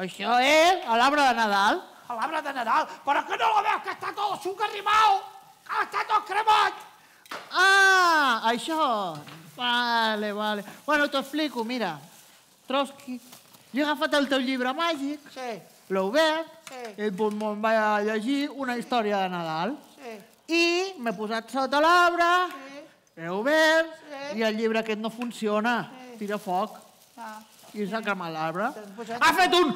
Això és a l'arbre de Nadal. A l'arbre de Nadal? Però que no la veus, que està tot sucarrimau! Que està tot cremat! Ah, això! Vale, vale. Bueno, t'ho explico, mira. Trotsky, jo he agafat el teu llibre màgic, sí. l'he obert, sí. i me'n vaig a llegir una història de Nadal. Sí. I m'he posat sota l'arbre, sí. l'he obert, sí. i el llibre aquest no funciona, sí. tira foc. Ah i s'ha cremat l'arbre. Ha fet un...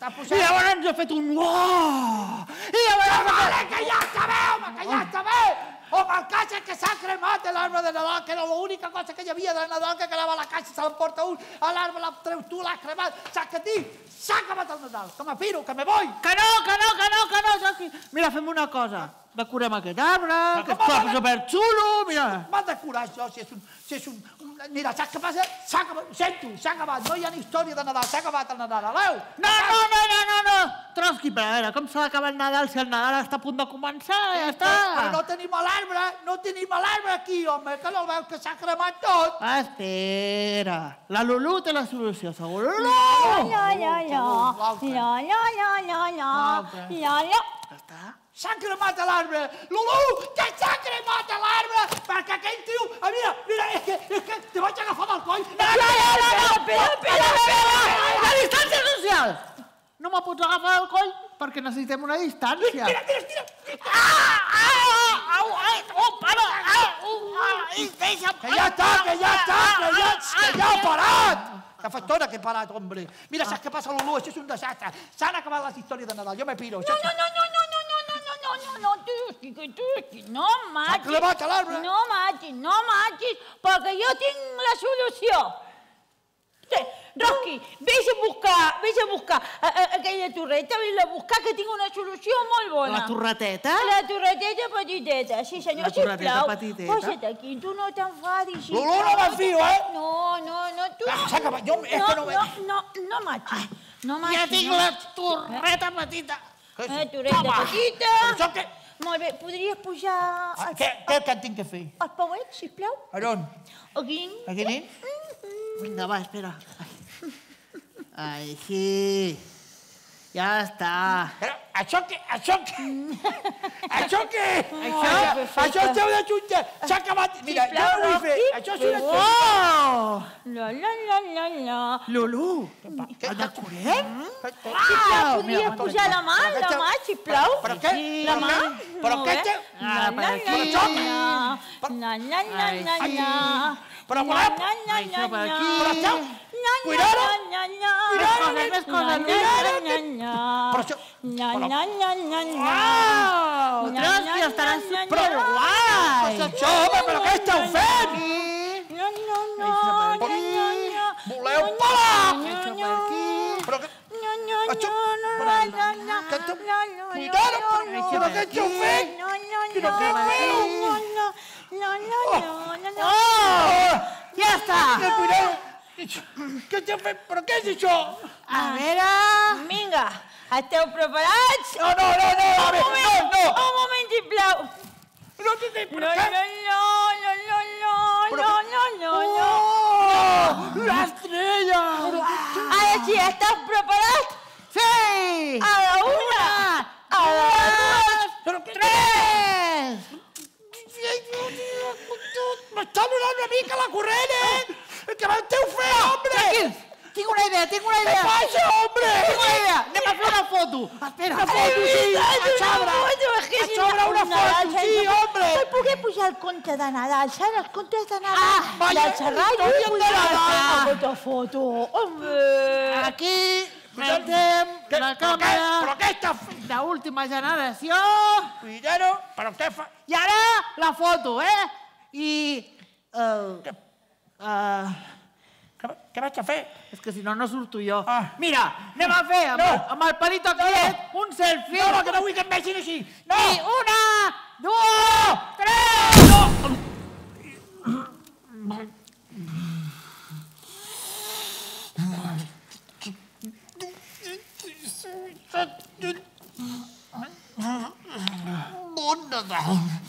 I, posat... I llavors ha fet un... I llavors... Vale, que ja bé, home, que ja acabeu! Home, oh. el caixa que s'ha cremat l'arbre de Nadal, que era l'única cosa que hi havia de Nadal, que quedava la caixa, se l'emporta un, a l'arbre la treus tu, l'has cremat, saps què dic? S'ha acabat el Nadal, que m'apiro, que me voy! Que no, que no, que no, que no, Joaquim! Mira, fem una cosa decorem aquest arbre, que que està de... xulo, mira. M'ha de curar això, si és un... Si és un, un mira, saps què passa? S'ha acabat, ho sento, s'ha acabat, no hi ha ni història de Nadal, s'ha acabat el Nadal, aleu! No, no, no, no, no, no! Trotsky, però a veure, com s'ha acabat el Nadal si el Nadal està a punt de començar, ja, està? Però no tenim l'arbre, no tenim l'arbre aquí, home, que no veus que s'ha cremat tot! Ah, espera, la Lulú té la solució, segur. Lulú! Lulú, Lulú, Lulú, Lulú, Lulú, Lulú, Lulú, Lulú, Lulú, Lulú, Lulú, Lulú, Lulú, Lulú S'ha cremat a l'arbre! Lulú, que s'ha cremat a l'arbre! Perquè aquell tio... Ah, mira, mira, és que, és que te vaig agafar del coll! No, no, no, no, no, espera, espera, espera! La distància social! No me pots agafar del coll perquè necessitem una distància. Mira, tira, tira! Ah, ah, ah, ah, oh, para, ah, uh, ah, i deixa'm... Que ja està, que ja està, ah, que ja, ah, ah. que ja ha parat! Que fa estona que he parat, hombre. Mira, saps què passa, Lulú? Això és un desastre. S'han acabat les històries de Nadal. Jo me piro. No, No, no, no, no, no, que tu aquí no em matis. clavat a l'arbre. No matis, no matis, perquè jo tinc la solució. Rocky, vés a buscar, vés a buscar aquella torreta, vés a buscar, que tinc una solució molt bona. La torreteta? La torreteta petiteta, sí senyor, sisplau. La torreteta petiteta? Posa't aquí, tu no t'enfadis. Sisplau. L'olor no m'enfio, eh? No, no, no, tu... Ah, s'ha acabat, jo no, no... No, no, no no matis. Ja tinc la torreta petita. La torreta petita. Però això molt bé, podries pujar... Ah, El, què, què, què tinc que fer? El pauet, sisplau. A on? Aquí. Aquí? Vinga, va, espera. Així. Ja està. Però això que... Això que... això que... Això, oh, això us heu de jutjar. S'ha acabat... Mira, jo no ho he fet. Això és una... Oh! La, la, la, la, la. Lulu, el decorem? Sisplau, podia pujar la mà, la mà, sisplau. Però què? La mà? Però què? La, la, la, la, la, la, la, la, la, però volem... Això per aquí... Però esteu, Cuidado! Cuidado! Més coses, Però això... Uau! Gràcies, estaran... Però guai! Això, home, però què esteu fent? Voleu pelar? Però que... Això... Cuidado, però què esteu fent? Però què feu? Oh! Ja oh. està! Cuidado! Què t'he fet? Però què és això? A ah. veure... Vinga, ah. esteu preparats? No, no, no, no, a veure, no, no! Un moment, sisplau. No t'he dit, però què? No, no, no, no, no, no, no, no, no. ¡Oh! L'estrella! Ara sí, estàs preparat? Sí! A la una, a les dues, tres! M'està donant una mica la corrent, eh? que va el teu fer, home! Tranquils! Tinc una idea, tinc una idea. Què passa, home? Tinc una idea. Anem a fer una foto. Espera. Una foto, sí. A sobre. A sobre una foto, sí, home. No poder pujar el conte de Nadal, saps? Els contes de Nadal. Ah, vaja. la història de Nadal! pujar ah. foto, foto. Home. Eh, Aquí Presentem... la càmera però aquesta... d'última generació. Cuidado, però què fa... I ara la foto, eh? I... Uh, Uh, ah, què, què vaig a fer? És que si no, no surto jo. Ah. Mira, anem a fer amb, no. el, amb el palito aquest no. un selfie. No, que no vull que em vegin així. No. I una, dues, tres. No. Wonderful.